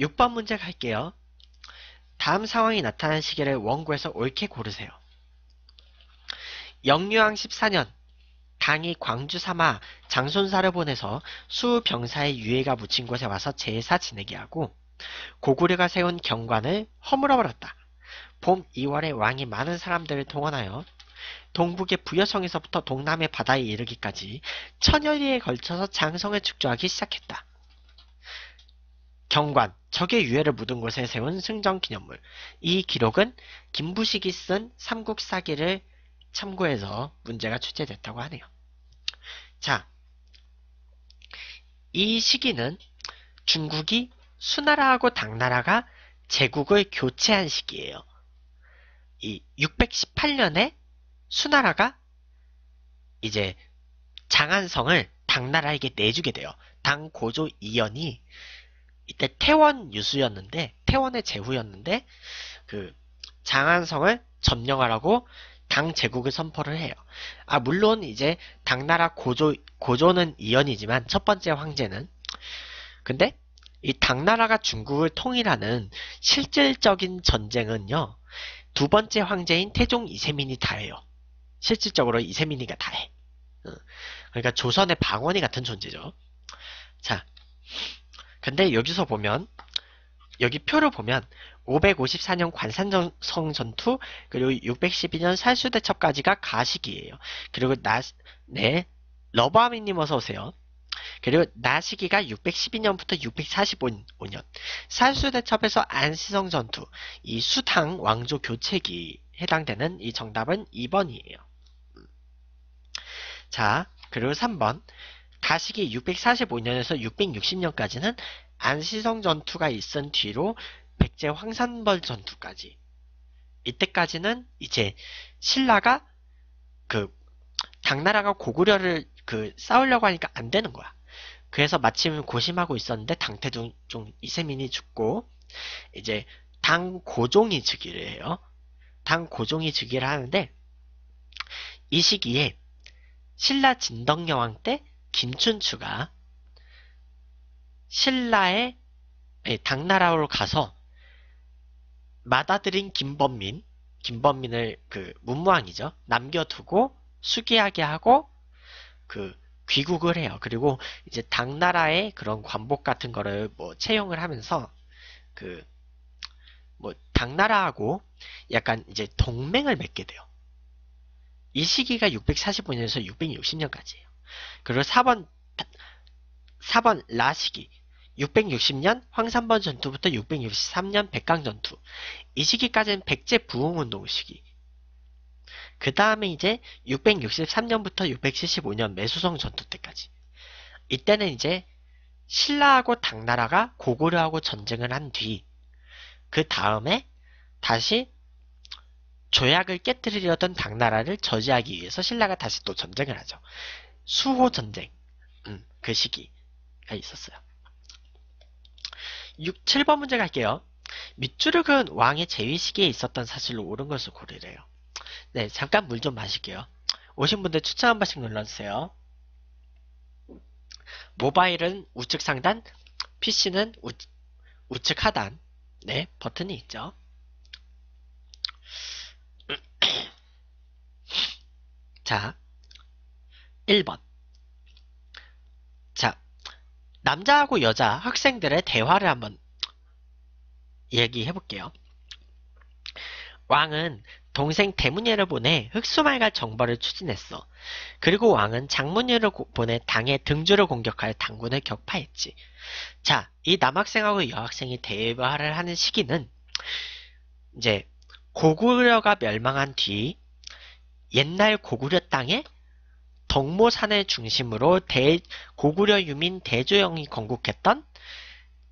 6번 문제 갈게요. 다음 상황이 나타난 시기를 원고에서 옳게 고르세요. 영유왕 14년 당이 광주 삼아 장손사를 보내서 수병사의 유해가 묻힌 곳에 와서 제사 지내게 하고 고구려가 세운 경관을 허물어버렸다. 봄 2월에 왕이 많은 사람들을 동원하여 동북의 부여성에서부터 동남의 바다에 이르기까지 천여리에 걸쳐서 장성을 축조하기 시작했다. 경관, 적의 유해를 묻은 곳에 세운 승정 기념물. 이 기록은 김부식이 쓴 삼국사기를 참고해서 문제가 출제됐다고 하네요. 자, 이 시기는 중국이 수나라하고 당나라가 제국을 교체한 시기예요. 이 618년에 수나라가 이제 장안성을 당나라에게 내주게 돼요. 당 고조 이연이 이때 태원 유수였는데 태원의 제후였는데 그 장안성을 점령하라고 당 제국을 선포를 해요. 아 물론 이제 당나라 고조 고조는 이연이지만 첫 번째 황제는 근데 이 당나라가 중국을 통일하는 실질적인 전쟁은요 두 번째 황제인 태종 이세민이 다 해요. 실질적으로 이세민이가 다 해. 그러니까 조선의 방원이 같은 존재죠. 자, 근데 여기서 보면 여기 표를 보면 554년 관산성 전투 그리고 612년 살수대첩까지가 가시기예요 그리고 나네 러버아미님 어서 오세요. 그리고 나시기가 612년부터 645년 살수대첩에서 안시성 전투 이수당 왕조 교체기 해당되는 이 정답은 2번이에요. 음. 자 그리고 3번 가식이 645년에서 660년까지는 안시성 전투가 있은 뒤로 백제 황산벌 전투까지 이때까지는 이제 신라가 그 당나라가 고구려를 그 싸우려고 하니까 안 되는 거야. 그래서 마침 고심하고 있었는데 당태종 이세민이 죽고 이제 당 고종이 즉위를 해요. 당 고종이 즉위를 하는데 이 시기에 신라 진덕여왕 때 김춘추가 신라의 예, 당나라로 가서 맏아들인 김범민, 김범민을 그 문무왕이죠. 남겨두고 수기하게 하고 그 귀국을 해요. 그리고 이제 당나라의 그런 관복 같은 거를 뭐 채용을 하면서 그 뭐 당나라하고 약간 이제 동맹을 맺게 돼요. 이 시기가 645년에서 660년까지예요. 그리고 4번 4번 라시기 660년 황산번 전투부터 663년 백강 전투 이 시기까지는 백제 부흥운동 시기 그 다음에 이제 663년부터 675년 매수성 전투 때까지 이때는 이제 신라하고 당나라가 고구려하고 전쟁을 한 뒤 그 다음에 다시 조약을 깨뜨리려던 당나라를 저지하기 위해서 신라가 다시 또 전쟁을 하죠. 수호 전쟁 음, 그 시기가 있었어요. 6, 7번 문제 갈게요. 밑줄은 왕의 재위 시기에 있었던 사실로 옳은 것을 고르래요. 네, 잠깐 물 좀 마실게요. 오신 분들 추천 한 번씩 눌러주세요. 모바일은 우측 상단, PC는 우, 우측 하단, 네, 버튼이 있죠. 자, 1번. 자, 남자하고 여자 학생들의 대화를 한번 얘기해 볼게요. 왕은 동생 대문예를 보내 흑수말갈 정벌을 추진했어. 그리고 왕은 장문예를 보내 당의 등주를 공격할 당군을 격파했지. 자, 이 남학생하고 여학생이 대화를 하는 시기는 이제 고구려가 멸망한 뒤 옛날 고구려 땅에 덕모산을 중심으로 대, 고구려 유민 대조영이 건국했던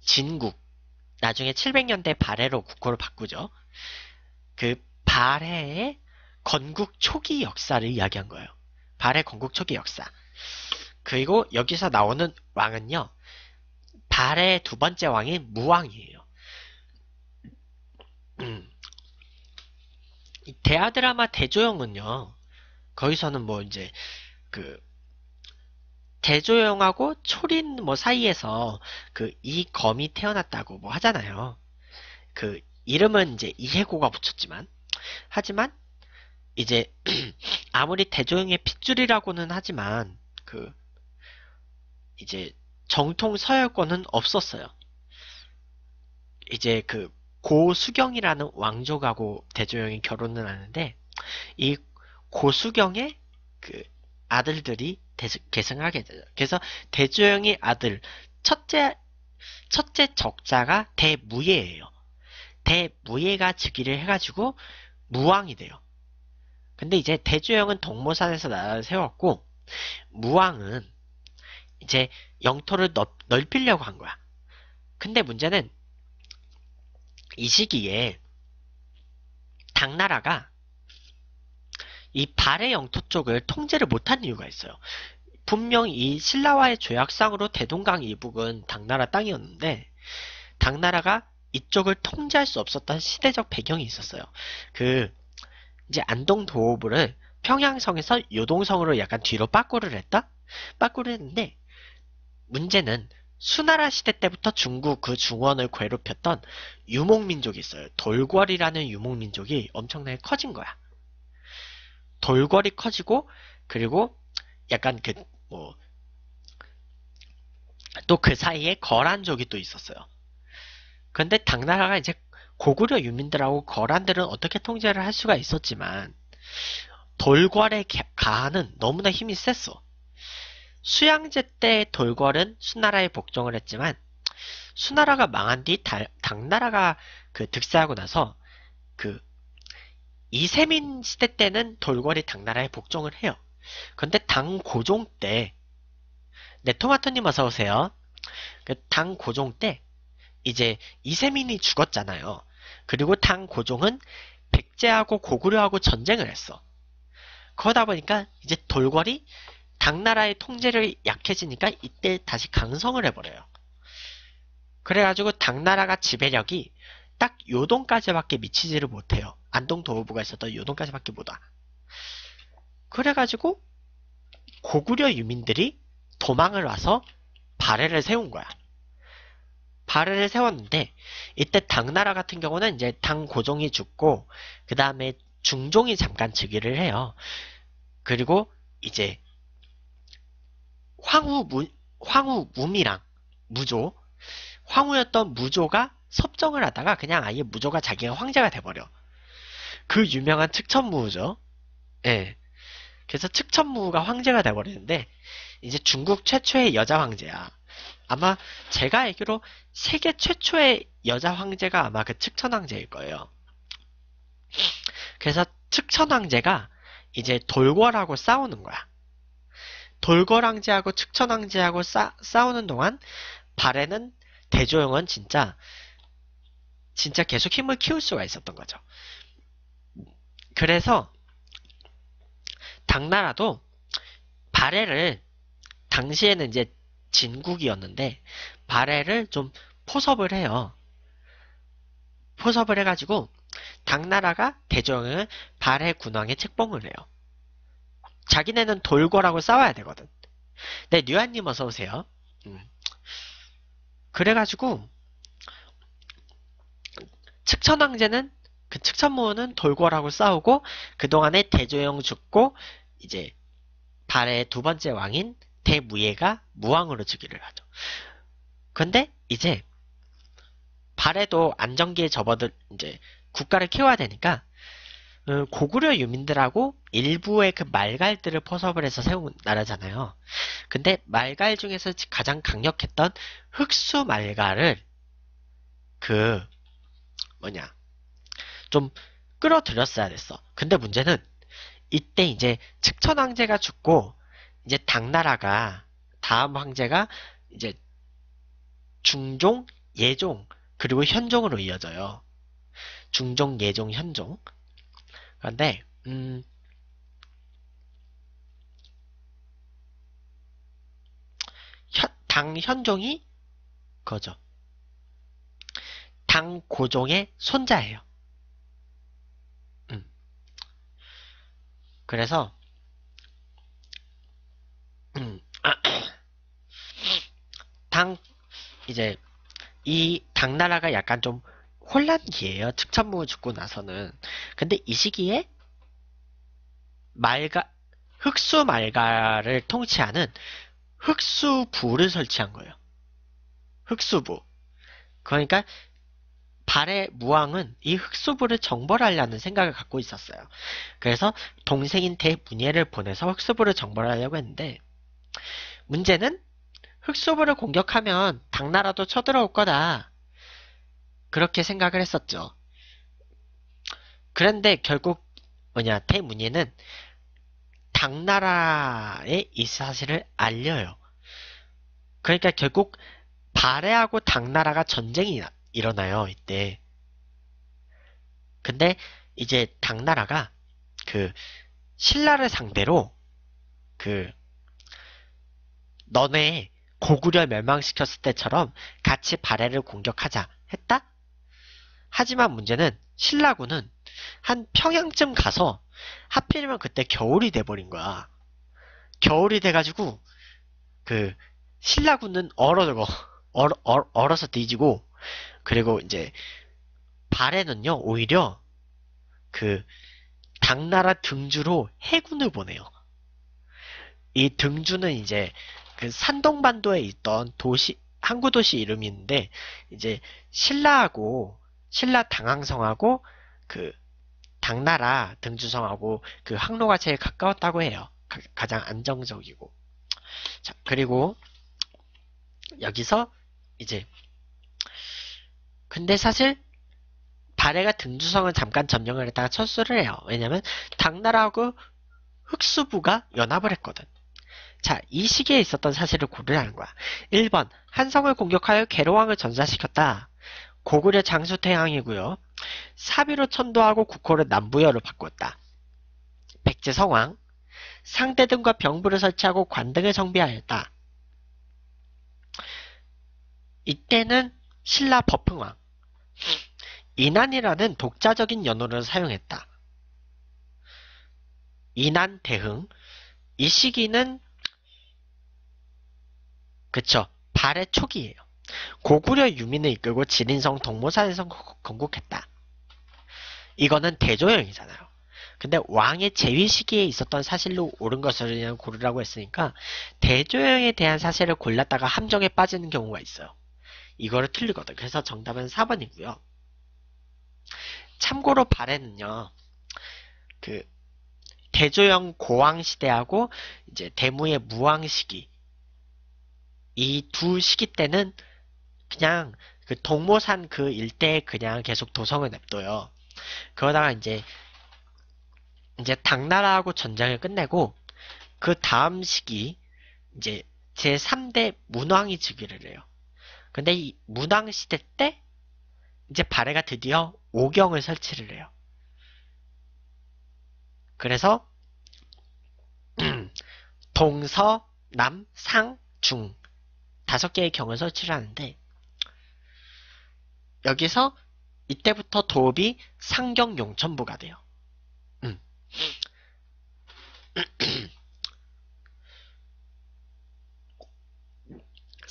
진국, 나중에 700년대 발해로 국호를 바꾸죠. 그 발해의 건국 초기 역사를 이야기한 거예요. 발해 건국 초기 역사. 그리고 여기서 나오는 왕은요. 발해의 두 번째 왕인 무왕이에요. 음. 대하드라마 대조영은요. 거기서는 뭐 이제 그 대조영하고 초린 뭐 사이에서 그 이검이 태어났다고 뭐 하잖아요. 그 이름은 이제 이해고가 붙였지만 하지만 이제 아무리 대조영의 핏줄이라고는 하지만 그 이제 정통 서열권은 없었어요. 이제 그 고수경이라는 왕족하고 대조영이 결혼을 하는데 이 고수경의 그 아들들이 계승하게 되죠. 그래서 대조영의 아들 첫째 첫째 적자가 대무예예요. 대무예가 즉위를 해가지고 무왕이 돼요. 근데 이제 대조영은 동모산에서 나라를 세웠고 무왕은 이제 영토를 넓, 히려고한 거야. 근데 문제는 이 시기에 당나라가 이발해 영토 쪽을 통제를 못한 이유가 있어요. 분명 이 신라와의 조약상으로 대동강 이북은 당나라 땅이었는데 당나라가 이쪽을 통제할 수 없었던 시대적 배경이 있었어요. 그 이제 안동 도호부를 평양성에서 요동성으로 약간 뒤로 빠꾸를 했다? 빠꾸를 했는데 문제는 수나라 시대 때부터 중국 그 중원을 괴롭혔던 유목민족이 있어요. 돌궐이라는 유목민족이 엄청나게 커진 거야. 돌궐이 커지고 그리고 약간 그뭐또그 뭐, 그 사이에 거란족이 또 있었어요. 그런데 당나라가 이제 고구려 유민들하고 거란들은 어떻게 통제를 할 수가 있었지만 돌궐의 가한은 너무나 힘이 셌어. 수양제 때 돌궐은 수나라에 복종을 했지만 수나라가 망한 뒤 당나라가 그 득세하고 나서 그 이세민 시대 때는 돌궐이 당나라에 복종을 해요. 근데 당고종 때, 네, 토마토님 어서오세요. 그 당고종 때, 이제 이세민이 죽었잖아요. 그리고 당고종은 백제하고 고구려하고 전쟁을 했어. 그러다 보니까 이제 돌궐이 당나라의 통제를 약해지니까 이때 다시 강성을 해버려요. 그래가지고 당나라가 지배력이 딱 요동까지밖에 미치지를 못해요. 안동 도호부가 있었던 요동까지밖에 못 와. 그래가지고 고구려 유민들이 도망을 와서 발해를 세운 거야. 발해를 세웠는데 이때 당나라 같은 경우는 이제 당 고종이 죽고 그 다음에 중종이 잠깐 즉위를 해요. 그리고 이제 황후 무, 황후 무미랑 무조 황후였던 무조가 섭정을 하다가 그냥 아예 무조가 자기가 황제가 돼버려. 그 유명한 측천무우죠. 예. 그래서 측천무우가 황제가 돼버리는데 이제 중국 최초의 여자 황제야. 아마 제가 알기로 세계 최초의 여자 황제가 아마 그 측천 황제일 거예요. 그래서 측천 황제가 이제 돌궐하고 싸우는 거야. 돌궐 황제하고 측천 황제하고 싸, 싸우는 동안 발에는 대조영은 진짜 진짜 계속 힘을 키울 수가 있었던 거죠. 그래서 당나라도 발해를 당시에는 이제 진국이었는데 발해를 좀 포섭을 해요. 포섭을 해가지고 당나라가 대정을 발해 군왕에 책봉을 해요. 자기네는 돌고라고 싸워야 되거든. 네, 뉴아님 어서 오세요. 음. 그래가지고 측천왕제는그 측천무는 돌궐하고 싸우고 그동안에 대조영 죽고 이제 발의 두 번째 왕인 대무예가 무왕으로 즉위를 하죠. 근데 이제 발에도 안정기에 접어들 이제 국가를 키워야 되니까 어, 고구려 유민들하고 일부의 그 말갈들을 포섭을 해서 세운 나라잖아요. 근데 말갈 중에서 가장 강력했던 흑수 말갈을 그 뭐냐 좀 끌어들였어야 됐어. 근데 문제는 이때 이제 측천 황제가 죽고 이제 당나라가 다음 황제가 이제 중종, 예종 그리고 현종으로 이어져요. 중종, 예종, 현종. 그런데 음 현, 당현종이 거죠. 당고종의 손자예요. 음. 그래서 음. 당 이제 이 당나라가 약간 좀 혼란기예요. 측천무 죽고 나서는. 근데 이 시기에 말가 흑수 말가를 통치하는 흑수부를 설치한 거예요. 흑수부. 그러니까 발의 무왕은 이 흑수부를 정벌하려는 생각을 갖고 있었어요. 그래서 동생인 대문예를 보내서 흑수부를 정벌하려고 했는데 문제는 흑수부를 공격하면 당나라도 쳐들어올 거다. 그렇게 생각을 했었죠. 그런데 결국 뭐냐 대문예는 당나라의 이 사실을 알려요. 그러니까 결국 발해하고 당나라가 전쟁이 나, 일어나요. 이때. 근데 이제 당나라가 그 신라를 상대로 그 너네 고구려 멸망시켰을 때처럼 같이 발해를 공격하자 했다? 하지만 문제는 신라군은 한 평양쯤 가서 하필이면 그때 겨울이 돼버린 거야. 겨울이 돼가지고 그 신라군은 얼어 저거 얼, 얼, 얼어서 뒤지고 그리고 이제 발해는요 오히려 그 당나라 등주로 해군을 보내요. 이 등주는 이제 그 산동반도에 있던 도시 항구 도시 이름인데 이제 신라하고 신라 당항성하고 그 당나라 등주성하고 그 항로가 제일 가까웠다고 해요. 가, 장 안정적이고. 자, 그리고 여기서 이제 근데 사실 발해가 등주성을 잠깐 점령을 했다가 철수를 해요. 왜냐면 당나라하고 흑수부가 연합을 했거든. 자, 이 시기에 있었던 사실을 고려하는 거야. 1번, 한성을 공격하여 괴로왕을 전사시켰다. 고구려 장수태왕이고요. 사비로 천도하고 국호를 남부여로 바꾸었다. 백제성왕, 상대 등과 병부를 설치하고 관등을 정비하였다. 이때는 신라 법흥왕 이난이라는 독자적인 연호를 사용했다. 이난 대흥 이 시기는 그쵸 발의 초기예요. 고구려 유민을 이끌고 진인성 동모산에서 건국했다. 이거는 대조영이잖아요. 근데 왕의 재위 시기에 있었던 사실로 옳은 것을 그냥 고르라고 했으니까 대조영에 대한 사실을 골랐다가 함정에 빠지는 경우가 있어요. 이거를 틀리거든. 그래서 정답은 4번이고요. 참고로 발해는요. 그 대조영 고왕 시대하고 이제 대무의 무왕 시기 이 두 시기 때는 그냥 그 동모산 그 일대에 그냥 계속 도성을 냅둬요. 그러다가 이제 이제 당나라하고 전쟁을 끝내고 그 다음 시기 이제 제3대 문왕이 즉위를 해요. 근데 이 무당 시대 때 이제 발해가 드디어 오경을 설치를 해요. 그래서 동서, 남, 상, 중 다섯 개의 경을 설치를 하는데 여기서 이때부터 도읍이 상경 용천부가 돼요. 음.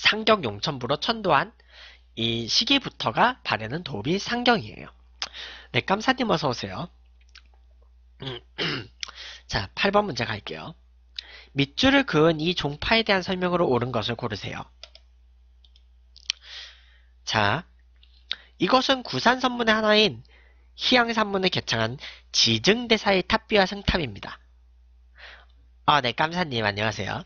상경 용천부로 천도한 이 시기부터가 바래는 도비 상경이에요. 네, 깜사님 어서 오세요. 자, 8번 문제 갈게요. 밑줄을 그은 이 종파에 대한 설명으로 옳은 것을 고르세요. 자, 이것은 구산선문의 하나인 희양산문을 개창한 지증대사의 탑비와 승탑입니다. 아, 네, 깜사님 안녕하세요.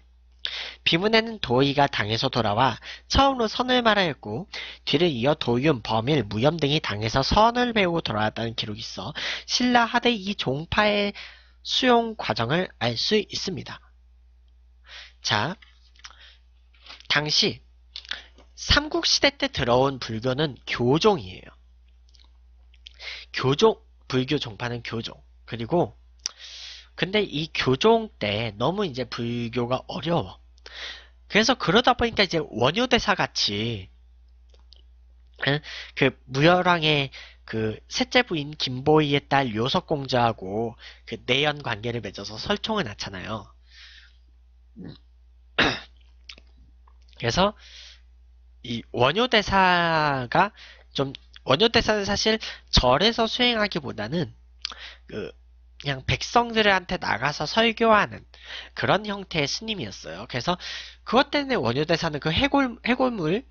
비문에는 도의가 당에서 돌아와 처음으로 선을 말하였고 뒤를 이어 도윤, 범일, 무염 등이 당에서 선을 배우고 돌아왔다는 기록이 있어 신라 하대 이 종파의 수용 과정을 알 수 있습니다. 자, 당시 삼국시대 때 들어온 불교는 교종이에요. 교종, 불교 종파는 교종. 그리고 근데 이 교종 때 너무 이제 불교가 어려워. 그래서 그러다 보니까 이제 원효대사 같이 그 무열왕의 그 셋째 부인 김보이의딸 요석공주하고 그 내연 관계를 맺어서 설총을 낳잖아요. 그래서 이 원효대사가 좀 원효대사는 사실 절에서 수행하기보다는 그 그냥 백성들한테 나가서 설교하는 그런 형태의 스님이었어요. 그래서 그것 때문에 원효대사는 그 해골, 해골물,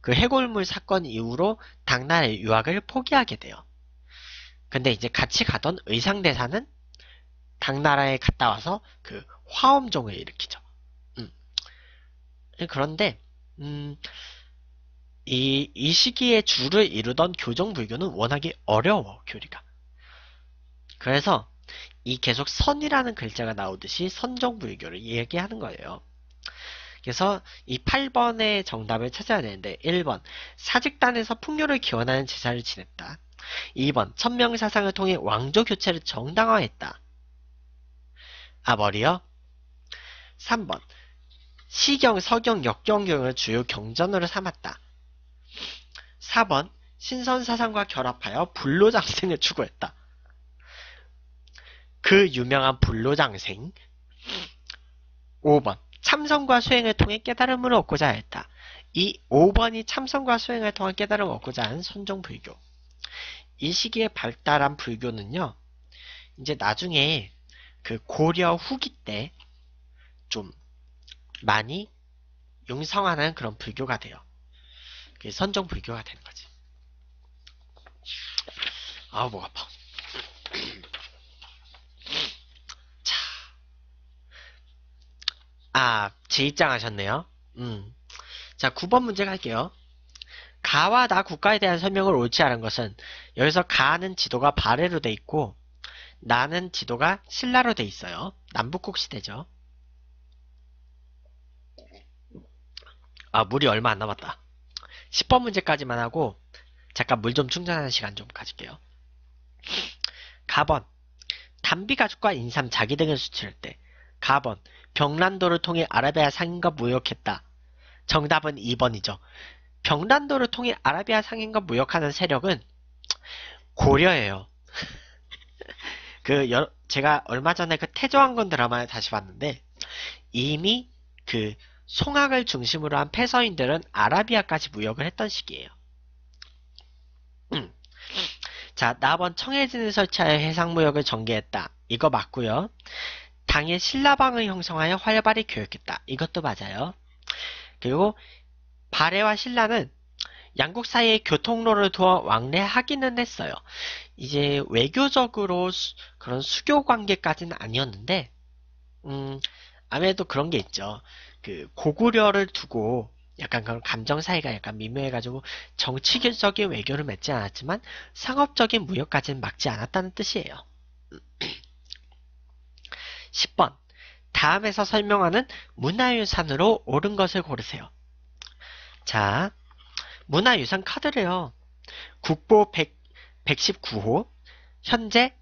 그 해골물 사건 이후로 당나라의 유학을 포기하게 돼요. 근데 이제 같이 가던 의상대사는 당나라에 갔다 와서 그 화엄종을 일으키죠. 음. 그런데, 음, 이, 이 시기에 주를 이루던 교정불교는 워낙에 어려워, 교리가. 그래서 이 계속 선이라는 글자가 나오듯이 선정불교를 이야기하는 거예요. 그래서 이 8번의 정답을 찾아야 되는데 1번 사직단에서 풍요를 기원하는 제사를 지냈다. 2번 천명사상을 통해 왕조 교체를 정당화했다. 아 머리요? 3번 시경, 서경, 역경경을 주요 경전으로 삼았다. 4번 신선사상과 결합하여 불로장생을 추구했다. 그 유명한 불로장생 5번 참선과 수행을 통해 깨달음을 얻고자 했다. 이 5번이 참선과 수행을 통해 깨달음을 얻고자 한 선종불교 이 시기에 발달한 불교는요 이제 나중에 그 고려 후기 때 좀 많이 융성하는 그런 불교가 돼요. 그게 선종불교가 되는 거지. 아우 목 아파. 아, 재입장하셨네요. 음. 자, 9번 문제 갈게요. 가와 나 국가에 대한 설명을 옳지 않은 것은 여기서 가는 지도가 발해로 돼 있고 나는 지도가 신라로 돼 있어요. 남북국 시대죠. 아, 물이 얼마 안 남았다. 10번 문제까지만 하고 잠깐 물 좀 충전하는 시간 좀 가질게요. 4번 담비 가죽과 인삼 자기 등을 수출할 때4번 병란도를 통해 아라비아 상인과 무역했다. 정답은 2번이죠. 병란도를 통해 아라비아 상인과 무역하는 세력은 고려예요. 그 여, 제가 얼마 전에 그 태조왕건 드라마에 다시 봤는데 이미 그 송악을 중심으로 한 패서인들은 아라비아까지 무역을 했던 시기예요. 음. 자, 나번 청해진을 설치하여 해상무역을 전개했다. 이거 맞고요. 당의 신라방을 형성하여 활발히 교역했다. 이것도 맞아요. 그리고 발해와 신라는 양국 사이의 교통로를 두어 왕래하기는 했어요. 이제 외교적으로 수, 그런 수교 관계까지는 아니었는데, 음, 아무래도 그런 게 있죠. 그 고구려를 두고 약간 그런 감정 사이가 약간 미묘해가지고 정치적인 외교를 맺지 않았지만 상업적인 무역까지는 막지 않았다는 뜻이에요. 10번. 다음에서 설명하는 문화유산으로 옳은 것을 고르세요. 자, 문화유산 카드를요. 국보 100, 119호, 현재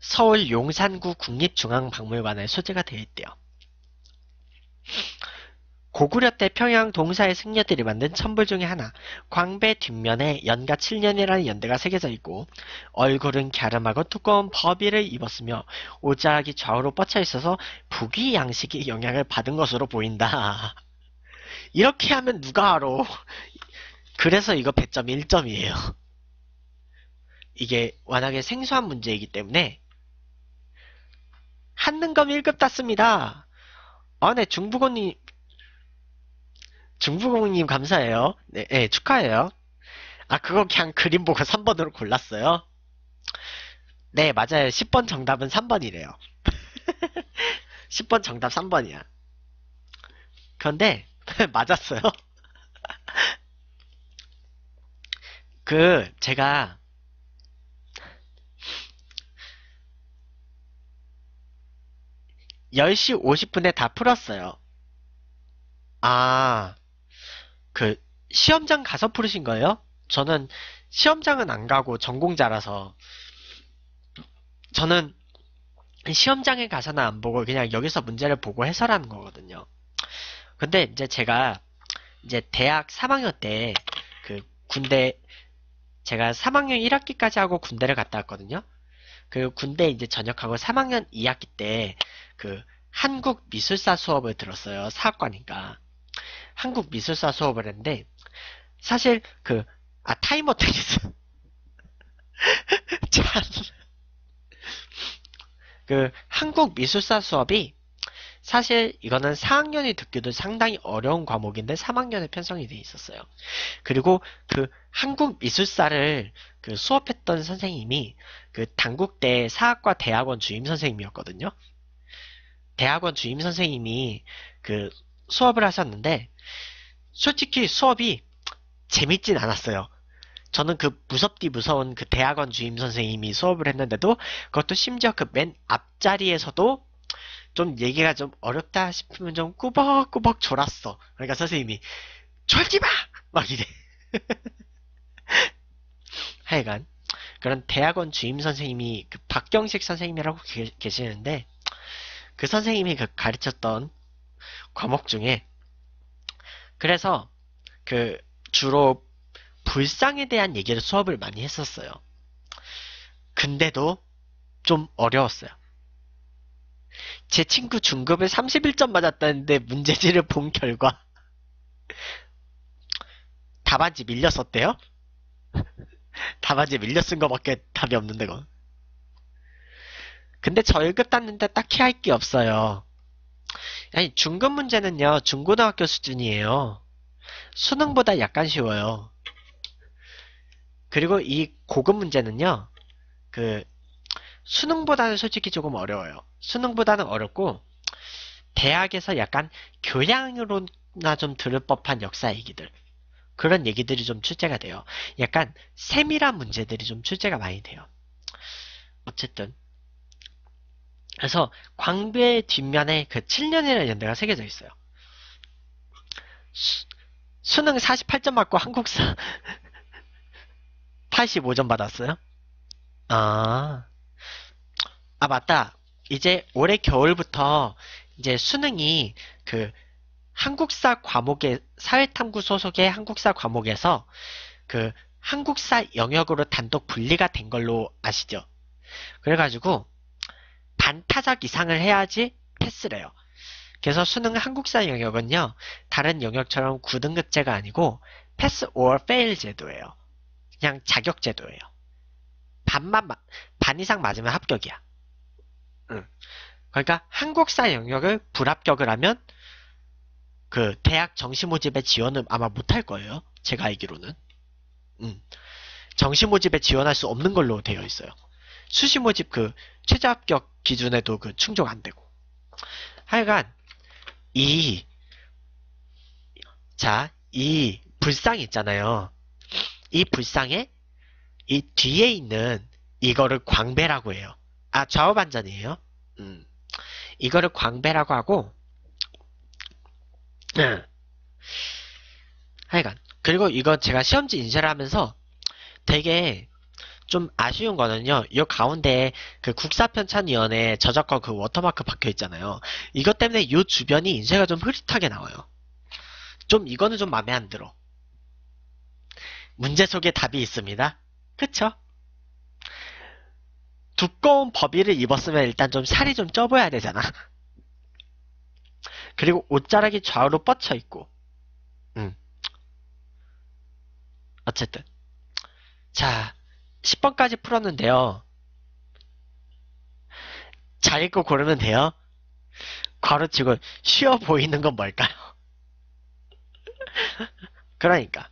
서울 용산구 국립중앙박물관에 소재가 되어 있대요. 고구려 때 평양 동사의 승려들이 만든 천불 중의 하나, 광배 뒷면에 연가 7년이라는 연대가 새겨져 있고 얼굴은 갸름하고 두꺼운 버비를 입었으며 오자기 좌우로 뻗쳐 있어서 부귀 양식이 영향을 받은 것으로 보인다. 이렇게 하면 누가 알아? 그래서 이거 배점0 1점이에요 이게 워낙에 생소한 문제이기 때문에 한능검 1급 땄습니다. 아, 네, 중부고님, 중부공님 감사해요. 네, 네, 축하해요. 아, 그거 그냥 그림 보고 3번으로 골랐어요? 네, 맞아요. 10번 정답은 3번이래요. 10번 정답 3번이야. 그런데, 맞았어요. 그, 제가, (10시 50분에) 다 풀었어요 아그 시험장 가서 풀으신 거예요? 저는 시험장은 안 가고 전공자라서 저는 시험장에 가서는 안 보고 그냥 여기서 문제를 보고 해설하는 거거든요. 근데 이제 제가 이제 대학 3학년 때 그 군대 제가 3학년 1학기까지 하고 군대를 갔다 왔거든요. 그 군대 이제 전역하고 3학년 2학기 때 그 한국 미술사 수업을 들었어요. 사학과니까. 한국 미술사 수업을 했는데 사실 그 아 타이머 테니스 참그 한국 미술사 수업이 사실 이거는 4학년이 듣기도 상당히 어려운 과목인데 3학년에 편성이 돼 있었어요. 그리고 그 한국 미술사를 그 수업했던 선생님이 그 당국대 사학과 대학원 주임 선생님이었거든요. 대학원 주임 선생님이 그 수업을 하셨는데 솔직히 수업이 재밌진 않았어요. 저는 그 무섭디 무서운 그 대학원 주임 선생님이 수업을 했는데도 그것도 심지어 그 맨 앞자리에서도 좀 얘기가 좀 어렵다 싶으면 좀 꾸벅꾸벅 졸았어. 그러니까 선생님이 졸지 마! 막 이래. 하여간 그런 대학원 주임 선생님이 그 박경식 선생님이라고 계, 시는데그 선생님이 그 가르쳤던 과목 중에. 그래서 그 주로 불상에 대한 얘기를 수업을 많이 했었어요. 근데도 좀 어려웠어요. 제 친구 중급에 31점 맞았다는데 문제지를 본 결과 답안지 밀렸었대요? 답안지 밀렸은것밖에 답이 없는데 그건. 근데 저일급 땄는데 딱히 할 게 없어요. 아니 중급 문제는요 중고등학교 수준이에요 수능보다 약간 쉬워요 그리고 이 고급 문제는요 그 수능보다는 솔직히 조금 어려워요 수능보다는 어렵고 대학에서 약간 교양으로나 좀 들을 법한 역사 얘기들 그런 얘기들이 좀 출제가 돼요 약간 세밀한 문제들이 좀 출제가 많이 돼요 어쨌든 그래서 광배 뒷면에 그 7년이라는 연대가 새겨져 있어요. 수, 수능 48점 맞고 한국사 85점 받았어요? 아, 아 맞다. 이제 올해 겨울부터 이제 수능이 그 한국사 과목의 사회탐구 소속의 한국사 과목에서 그 한국사 영역으로 단독 분리가 된 걸로 아시죠? 그래가지고 반타작 이상을 해야지 패스래요. 그래서 수능 한국사 영역은요. 다른 영역처럼 9등급제가 아니고 패스 or fail 제도예요. 그냥 자격 제도예요. 반만 반 이상 맞으면 합격이야. 응. 그러니까 한국사 영역을 불합격을 하면 그 대학 정시 모집에 지원을 아마 못할 거예요. 제가 알기로는. 음. 정시 모집에 지원할 수 없는 걸로 되어 있어요. 수시 모집 그 최저 합격 기준에도 그 충족 안 되고. 하여간 이 자, 이 불상 있잖아요. 이 불상에 이 뒤에 있는 이거를 광배라고 해요. 아, 좌우 반전이에요. 음. 이거를 광배라고 하고 하여간 그리고 이건 제가 시험지 인쇄를 하면서 되게 좀 아쉬운 거는요. 이 가운데 그 국사편찬위원회 저작권 그 워터마크 박혀 있잖아요. 이것 때문에 이 주변이 인쇄가 좀 흐릿하게 나와요. 좀 이거는 좀 마음에 안 들어. 문제 속에 답이 있습니다. 그쵸? 두꺼운 버비를 입었으면 일단 좀 살이 좀쪄보야 되잖아. 그리고 옷자락이 좌우로 뻗쳐 있고. 음. 어쨌든. 자, 10번까지 풀었는데요. 자 읽고 고르면 돼요. 괄호치고 쉬워 보이는 건 뭘까요? 그러니까